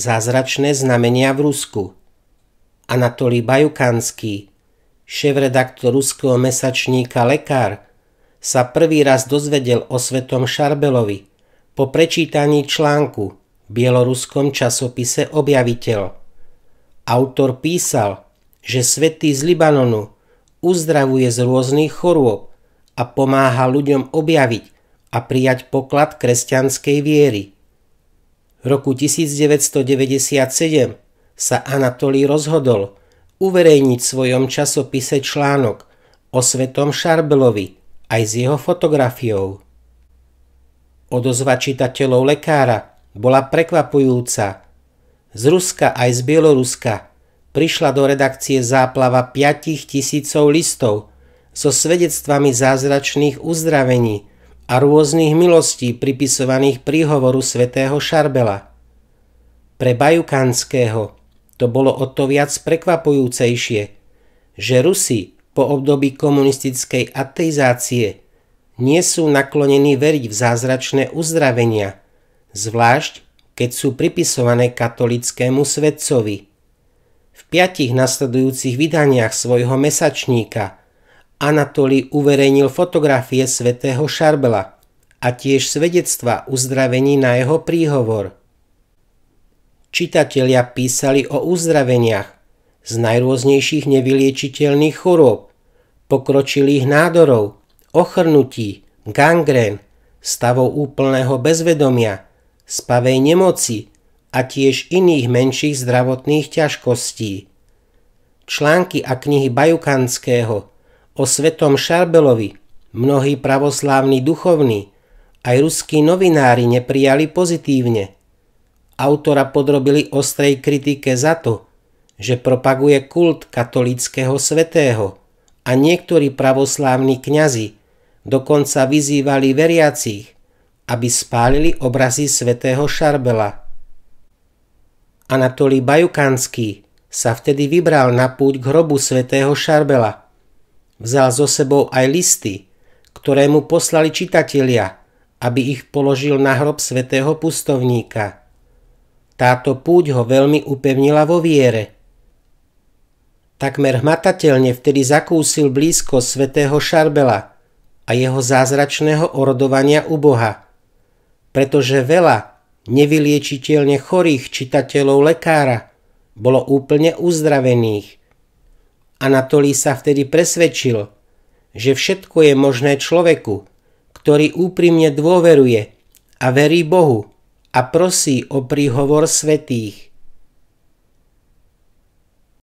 Zázračné znamenia v Rusku. Anatolí Bajukanský, šéf-redaktor ruského mesačníka Lekár, sa prvý raz dozvedel o svetom Šarbelovi po prečítaní článku v bieloruskom časopise Objaviteľ. Autor písal, že svetý z Libanonu uzdravuje z rôznych chorôb a pomáha ľuďom objaviť a prijať poklad kresťanskej viery roku 1997 sa Anatolí rozhodol uverejniť v svojom časopise článok o svetom Šarbelovi aj s jeho fotografiou. Odozva čitateľov lekára bola prekvapujúca. Z Ruska aj z Bieloruska prišla do redakcie záplava 5 tisícov listov so svedectvami zázračných uzdravení a rôznych milostí pripisovaných príhovoru svätého Šarbela. Pre Bajukanského to bolo o to viac prekvapujúcejšie, že Rusi po období komunistickej ateizácie nie sú naklonení veriť v zázračné uzdravenia, zvlášť keď sú pripisované katolickému svetcovi. V piatich nasledujúcich vydaniach svojho mesačníka – Anatolí uverejnil fotografie svätého Šarbela a tiež svedectva uzdravení na jeho príhovor. Čitatelia písali o uzdraveniach z najrôznejších nevyliečiteľných chorôb, pokročilých nádorov, ochrnutí, gangrén, stavov úplného bezvedomia, spavej nemoci a tiež iných menších zdravotných ťažkostí. Články a knihy Bajukanského – o svetom Šarbelovi, mnohí pravoslávni duchovní, aj ruskí novinári neprijali pozitívne. Autora podrobili ostrej kritike za to, že propaguje kult katolického svetého a niektorí pravoslávni kňazi dokonca vyzývali veriacich, aby spálili obrazy svätého Šarbela. Anatolí Bajukanský sa vtedy vybral na púť k hrobu svätého Šarbela Vzal so sebou aj listy, ktoré mu poslali čitatelia, aby ich položil na hrob svätého pustovníka. Táto púť ho veľmi upevnila vo viere. Takmer hmatateľne vtedy zakúsil blízko svätého Šarbela a jeho zázračného orodovania u Boha, pretože veľa nevyliečiteľne chorých čitateľov lekára bolo úplne uzdravených Anatolí sa vtedy presvedčil, že všetko je možné človeku, ktorý úprimne dôveruje a verí Bohu a prosí o príhovor svetých.